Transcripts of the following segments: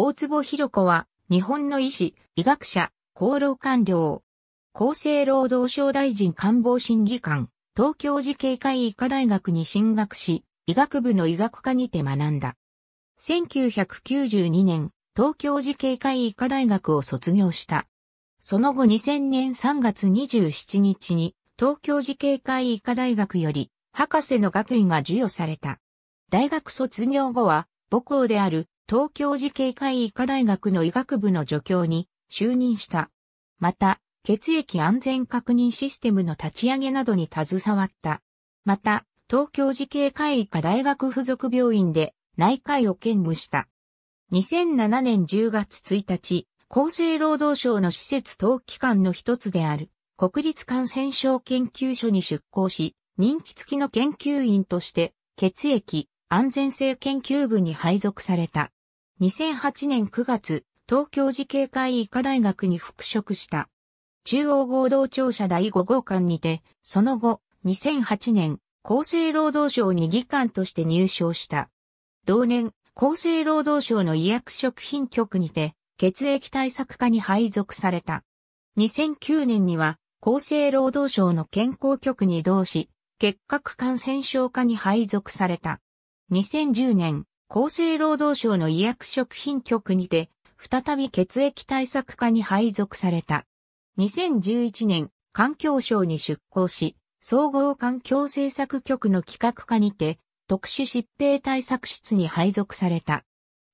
大坪博子は、日本の医師、医学者、厚労官僚、厚生労働省大臣官房審議官、東京慈恵会医科大学に進学し、医学部の医学科にて学んだ。1992年、東京慈恵会医科大学を卒業した。その後2000年3月27日に、東京慈恵会医科大学より、博士の学位が授与された。大学卒業後は、母校である東京慈恵会医科大学の医学部の助教に就任した。また、血液安全確認システムの立ち上げなどに携わった。また、東京慈恵会医科大学附属病院で内科医を兼務した。2007年10月1日、厚生労働省の施設等機関の一つである国立感染症研究所に出向し、任期付きの研究員として血液安全性研究部に配属された。2008年9月、東京慈恵会医科大学に復職した。中央合同庁舎第5号館にて、その後、2008年、厚生労働省に議官として入省した。同年、厚生労働省の医薬食品局にて、血液対策課に配属された。2009年には、厚生労働省の健康局に同し、結核感染症課に配属された。2010年、厚生労働省の医薬食品局にて、再び血液対策課に配属された。2011年、環境省に出向し、総合環境政策局の企画課にて、特殊疾病対策室に配属された。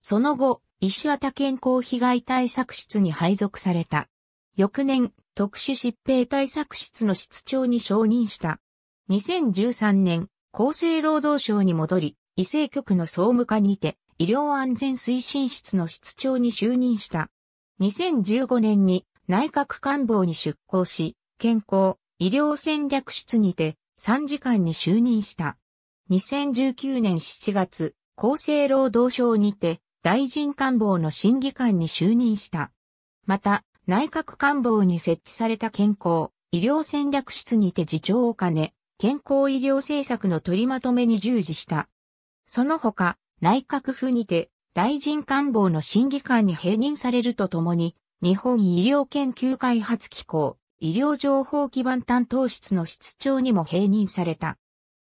その後、石綿健康被害対策室に配属された。翌年、特殊疾病対策室の室長に承認した。2013年、厚生労働省に戻り、医政局の総務課にて、医療安全推進室の室長に就任した。2015年に内閣官房に出向し、健康、医療戦略室にて参時間に就任した。2019年7月、厚生労働省にて大臣官房の審議官に就任した。また、内閣官房に設置された健康、医療戦略室にて次長を兼ね、健康医療政策の取りまとめに従事した。その他、内閣府にて、大臣官房の審議官に併任されるとともに、日本医療研究開発機構、医療情報基盤担当室の室長にも併任された。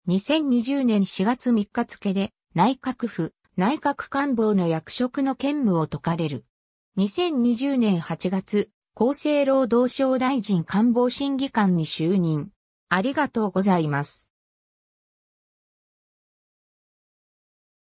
2020年4月3日付で、内閣府、内閣官房の役職の兼務を解かれる。2020年8月、厚生労働省大臣官房審議官に就任。ありがとうございます。